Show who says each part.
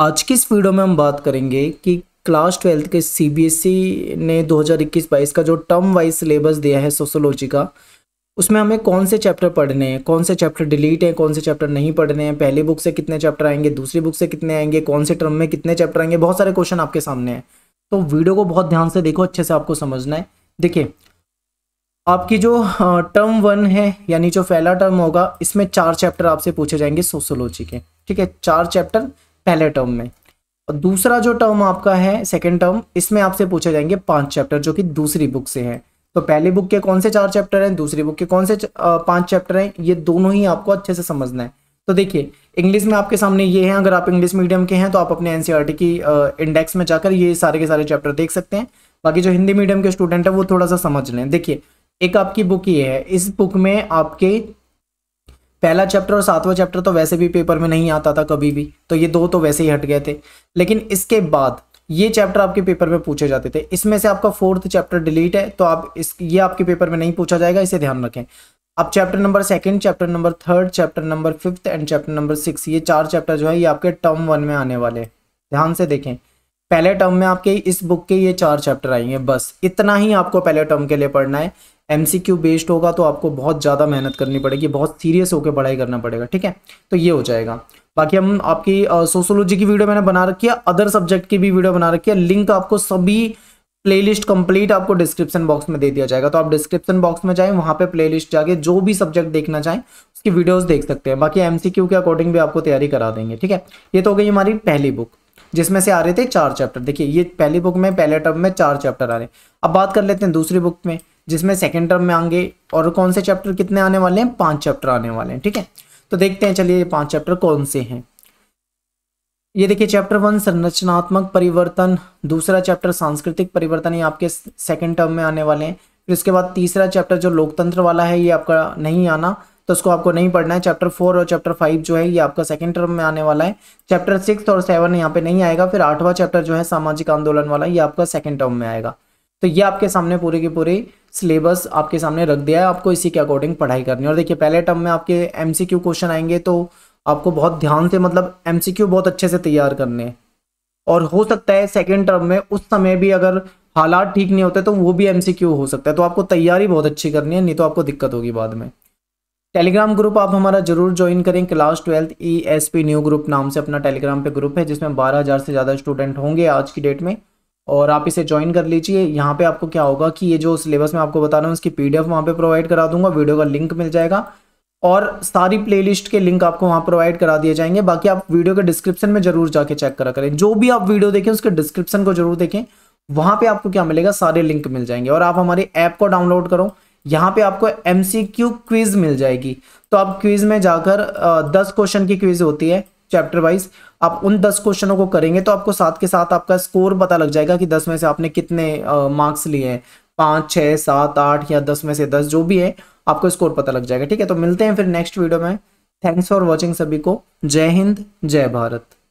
Speaker 1: आज की इस वीडियो में हम बात करेंगे कि क्लास ट्वेल्थ के सीबीएसई e ने 2021-22 का जो टर्म वाइज सिलेबस दिया है सोशोलॉजी का उसमें हमें कौन से चैप्टर पढ़ने हैं कौन से चैप्टर डिलीट हैं कौन से चैप्टर नहीं पढ़ने हैं पहली बुक से कितने चैप्टर आएंगे दूसरी बुक से कितने आएंगे कौन से टर्म में कितने चैप्टर आएंगे बहुत सारे क्वेश्चन आपके सामने हैं तो वीडियो को बहुत ध्यान से देखो अच्छे से आपको समझना है देखिए आपकी जो टर्म वन है यानी जो पहला टर्म होगा इसमें चार चैप्टर आपसे पूछे जाएंगे सोशोलॉजी के ठीक है चार चैप्टर पहले टर्म में और दूसरा जो टर्म आपका है सेकेंड टर्म इसमें आपसे पूछे जाएंगे पांच चैप्टर जो कि दूसरी बुक से है तो पहली बुक के कौन से चार चैप्टर हैं दूसरी बुक के कौन से पांच चैप्टर हैं ये दोनों ही आपको अच्छे से समझना है तो देखिए इंग्लिश में आपके सामने ये हैं अगर आप इंग्लिश मीडियम के हैं तो आप अपने एनसीईआरटी e की इंडेक्स में जाकर ये सारे के सारे चैप्टर देख सकते हैं बाकी जो हिंदी मीडियम के स्टूडेंट है वो थोड़ा सा समझ लें देखिए एक आपकी बुक ये है इस बुक में आपके पहला चैप्टर और सातवां चैप्टर तो वैसे भी पेपर में नहीं आता था कभी भी तो ये दो तो वैसे ही हट गए थे लेकिन इसके बाद ये चैप्टर आपके पेपर में पूछे जाते थे इसमें से आपका फोर्थ चैप्टर डिलीट है तो आप इस ये आपके पेपर में नहीं पूछा जाएगा इसे ध्यान रखें अब chapter number second chapter number third chapter number fifth and chapter number six ये चार चैप्टर जो है ये आपके टर्म वन में आने वाले हैं ध्यान से देखें पहले टर्म में आपके इस बुक के ये चार चैप्टर आएंगे बस इतना ही आपको पहले टर्म के लिए पढ़ना है एमसीक्यू बेस्ड होगा तो आपको बहुत ज़्यादा मेहनत करनी पड़ेगी बहुत सीरियस होकर पढ़ाई करना पड़ेगा ठीक है तो ये हो जाएगा बाकी हम आपकी सोशोलॉजी की वीडियो मैंने बना रखी है अदर सब्जेक्ट की भी वीडियो बना रखी है लिंक आपको सभी प्लेलिस्ट कंप्लीट आपको डिस्क्रिप्शन बॉक्स में दे दिया जाएगा तो आप डिस्क्रिप्शन बॉक्स में जाएं वहां पे प्लेलिस्ट जाके जो भी सब्जेक्ट देखना चाहें उसकी वीडियोस देख सकते हैं बाकी एमसीक्यू के अकॉर्डिंग भी आपको तैयारी करा देंगे ठीक है ये तो हो गई हमारी पहली बुक जिसमें से आ रहे थे चार चैप्टर देखिए ये पहली बुक में पहले टर्म में चार चैप्टर आ रहे हैं अब बात कर लेते हैं दूसरी बुक में जिसमें सेकेंड टर्म में आएंगे और कौन से चैप्टर कितने आने वाले हैं पाँच चैप्टर आने वाले हैं ठीक है तो देखते हैं चलिए ये पाँच चैप्टर कौन से हैं ये देखिए चैप्टर वन संरचनात्मक परिवर्तन दूसरा चैप्टर सांस्कृतिक परिवर्तन ये आपके सेकेंड टर्म में आने वाले हैं फिर उसके बाद तीसरा चैप्टर जो लोकतंत्र वाला है ये आपका नहीं आना तो उसको आपको नहीं पढ़ना है चैप्टर फोर और चैप्टर फाइव जो है ये आपका सेकंड टर्म में आने वाला है चैप्टर सिक्स और सेवन यहाँ पे नहीं आएगा फिर आठवां चैप्टर जो है सामाजिक आंदोलन वाला ये आपका सेकेंड टर्म में आएगा तो ये आपके सामने पूरे के पूरे सिलेबस आपके सामने रख दिया है आपको इसी के अकॉर्डिंग पढ़ाई करनी है और देखिए पहले टर्म में आपके एम क्वेश्चन आएंगे तो आपको बहुत ध्यान से मतलब एमसीक्यू बहुत अच्छे से तैयार करने हैं और हो सकता है सेकेंड टर्म में उस समय भी अगर हालात ठीक नहीं होते तो वो भी एमसीक्यू हो सकता है तो आपको तैयारी बहुत अच्छी करनी है नहीं तो आपको दिक्कत होगी बाद में टेलीग्राम ग्रुप आप हमारा जरूर ज्वाइन करें class twelfth E S P new group नाम से अपना टेलीग्राम पे ग्रुप है जिसमें 12000 से ज़्यादा स्टूडेंट होंगे आज की डेट में और आप इसे ज्वाइन कर लीजिए यहाँ पे आपको क्या होगा कि ये जो सिलेबस मैं आपको बता रहा हूँ इसकी पी डी वहाँ पर प्रोवाइड करा दूंगा वीडियो का लिंक मिल जाएगा और सारी प्ले के लिंक आपको वहाँ प्रोवाइड करा दिए जाएंगे बाकी आप वीडियो के डिस्क्रिप्शन में जरूर जाके चेक करा करें जो भी आप वीडियो देखें उसके डिस्क्रिप्शन को जरूर देखें वहाँ पर आपको क्या मिलेगा सारे लिंक मिल जाएंगे और आप हमारे ऐप को डाउनलोड करो यहाँ पे आपको एम सी क्यू क्विज मिल जाएगी तो आप क्विज में जाकर दस क्वेश्चन की क्विज होती है चैप्टर वाइज आप उन दस क्वेश्चनों को करेंगे तो आपको साथ के साथ आपका स्कोर पता लग जाएगा कि दस में से आपने कितने मार्क्स लिए हैं पाँच छः सात आठ या दस में से दस जो भी है आपको स्कोर पता लग जाएगा ठीक है तो मिलते हैं फिर नेक्स्ट वीडियो में थैंक्स फॉर वॉचिंग सभी को जय हिंद जय भारत